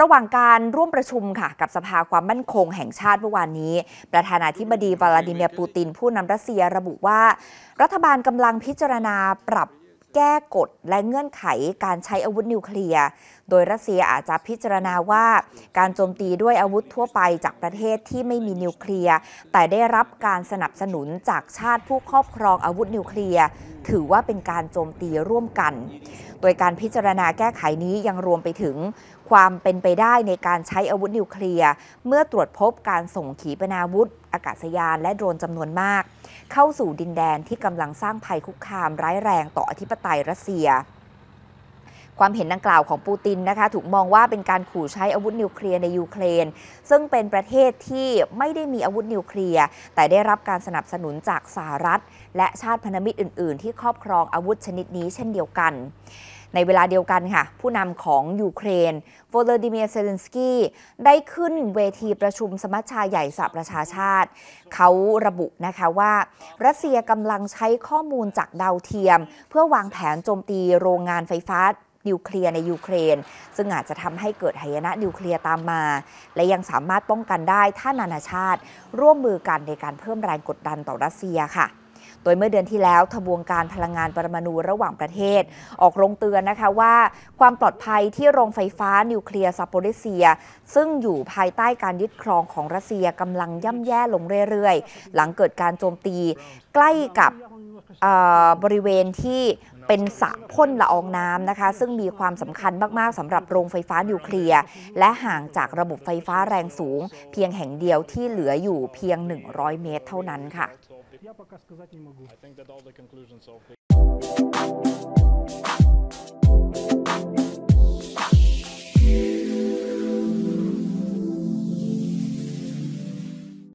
ระหว่างการร่วมประชุมค่ะ กับสภาความมั่นคงแห่งชาติเมื่อวานนี้ ประธานาธิบดีวลาดิเมียร์ปูตินผู้นำรัสเซียระบุว่า รัฐบาลกำลังพิจารณาปรับแก้กฎและเงื่อนไขการใช้อาวุธนิวเคลียร์ โดยรัสเซียอาจจะพิจารณาว่า การโจมตีด้วยอาวุธทั่วไปจากประเทศที่ไม่มีนิวเคลียร์แต่ได้รับการสนับสนุนจากชาติผู้ครอบครองอาวุธนิวเคลียร์ถือว่าเป็นการโจมตีร่วมกัน โดยการพิจารณาแก้ไขนี้ยังรวมไปถึง ความเป็นไปได้ในการใช้อาวุธนิวเคลียร์เมื่อตรวจพบการส่งขีปนาวุธอากาศยานและโดรนจำนวนมาก เข้าสู่ดินแดนที่กำลังสร้างภัยคุกคามร้ายแรง ต่ออธิปไตยรัสเซีย ความเห็นดังกล่าวของปูตินนะคะ ถูกมองว่าเป็นการขู่ใช้อาวุธนิวเคลียร์ในยูเครนซึ่งเป็นประเทศที่ไม่ได้มีอาวุธนิวเคลียร์แต่ได้รับการสนับสนุนจากสหรัฐ และชาติพันธมิตรอื่น ๆ ที่ครอบครองอาวุธชนิดนี้เช่นเดียวกันในเวลาเดียวกันค่ะ ผู้นำของยูเครนโวลเดิเมียเซเลนสกี้ได้ขึ้นเวทีประชุมสมัชชาใหญ่สหประชาชาติ เขาระบุนะคะว่า รัสเซียกำลังใช้ข้อมูลจากดาวเทียม เพื่อวางแผนโจมตีโรงงานไฟฟ้านิวเคลียร์ในยูเครน ซึ่งอาจจะทำให้เกิดหายนะนิวเคลียร์ตามมา และยังสามารถป้องกันได้ถ้านานาชาติ ร่วมมือกันในการเพิ่มแรงกดดันต่อรัสเซียค่ะโดยเมื่อเดือนที่แล้วทบวงการพลังงานปรมาณูระหว่างประเทศ ออกรงเตือนนะคะว่าความปลอดภัยที่โรงไฟฟ้านิวเคลียร์ซาโปริเซีย ซึ่งอยู่ภายใต้การยึดครองของรัสเซียกำลังย่ำแย่ลงเรื่อยๆ หลังเกิดการโจมตีใกล้กับบริเวณที่เป็นสระพ่นละอองน้ำนะคะ ซึ่งมีความสำคัญมาก ๆสำหรับโรงไฟฟ้านิวเคลียร์ และห่างจากระบบไฟฟ้าแรงสูง เพียงแห่งเดียวที่เหลืออยู่เพียง 100 เมตรเท่านั้นค่ะ